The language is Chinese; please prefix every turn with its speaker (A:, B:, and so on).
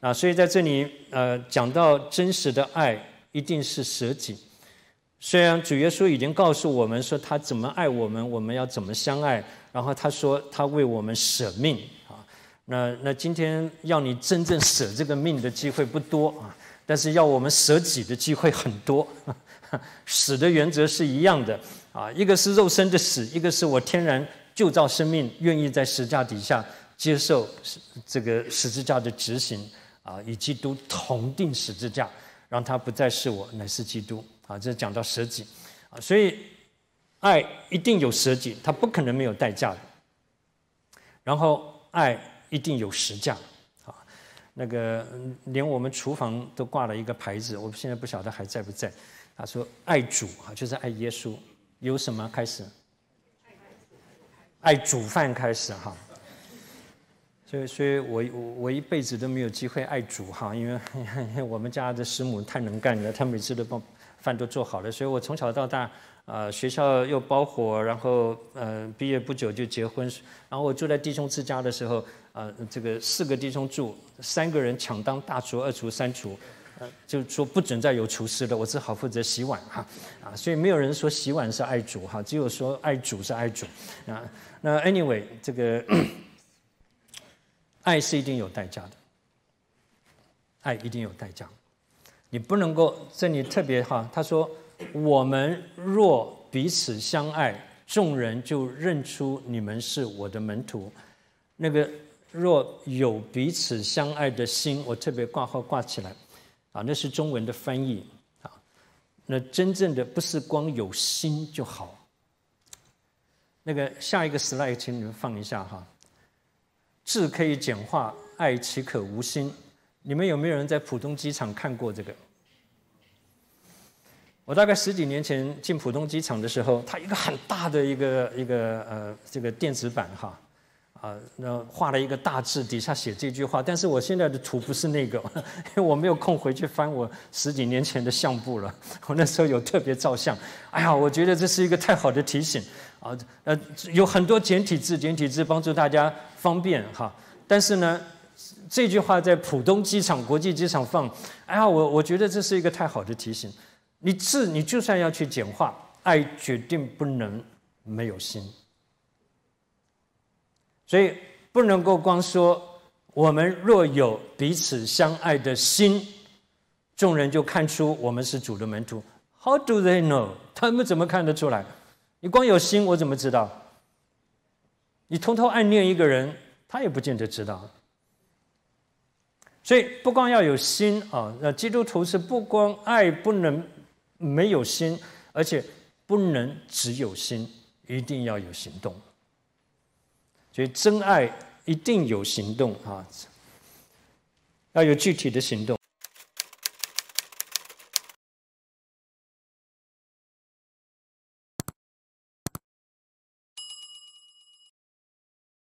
A: 啊，所以在这里，呃，讲到真实的爱，一定是舍己。虽然主耶稣已经告诉我们说他怎么爱我们，我们要怎么相爱。然后他说他为我们舍命啊。那那今天要你真正舍这个命的机会不多啊，但是要我们舍己的机会很多。死的原则是一样的啊，一个是肉身的死，一个是我天然旧造生命愿意在十字架底下接受这个十字架的执行。啊，与基督同定十字架，让他不再是我，乃是基督。啊，这讲到舍己，啊，所以爱一定有舍己，他不可能没有代价的。然后爱一定有实价，啊，那个连我们厨房都挂了一个牌子，我现在不晓得还在不在。他说爱主啊，就是爱耶稣，由什么开始？爱煮饭开始哈。所以，所以我我一辈子都没有机会爱煮哈，因为我们家的师母太能干了，她每次都把饭都做好了。所以我从小到大，呃，学校又包伙，然后，嗯，毕业不久就结婚，然后我住在弟兄之家的时候，呃，这个四个弟兄住，三个人抢当大厨、二厨、三厨，就说不准再有厨师了，我只好负责洗碗哈，啊，所以没有人说洗碗是爱煮哈，只有说爱煮是爱煮，啊，那 anyway 这个。爱是一定有代价的，爱一定有代价，你不能够这里特别哈，他说我们若彼此相爱，众人就认出你们是我的门徒。那个若有彼此相爱的心，我特别挂号挂起来，啊，那是中文的翻译啊。那真正的不是光有心就好。那个下一个 slide，请你们放一下哈。智可以简化，爱岂可无心？你们有没有人在浦东机场看过这个？我大概十几年前进浦东机场的时候，它一个很大的一个一个呃，这个电子版哈。啊，那画了一个大字，底下写这句话。但是我现在的图不是那个，因为我没有空回去翻我十几年前的相簿了。我那时候有特别照相。哎呀，我觉得这是一个太好的提醒啊。呃，有很多简体字，简体字帮助大家方便哈。但是呢，这句话在浦东机场、国际机场放，哎呀，我我觉得这是一个太好的提醒。你字，你就算要去简化，爱绝对不能没有心。所以不能够光说我们若有彼此相爱的心，众人就看出我们是主的门徒。How do they know？他们怎么看得出来？你光有心，我怎么知道？你偷偷暗恋一个人，他也不见得知道。所以不光要有心啊，那基督徒是不光爱不能没有心，而且不能只有心，一定要有行动。所以，真爱一定有行动啊，要有具体的行动。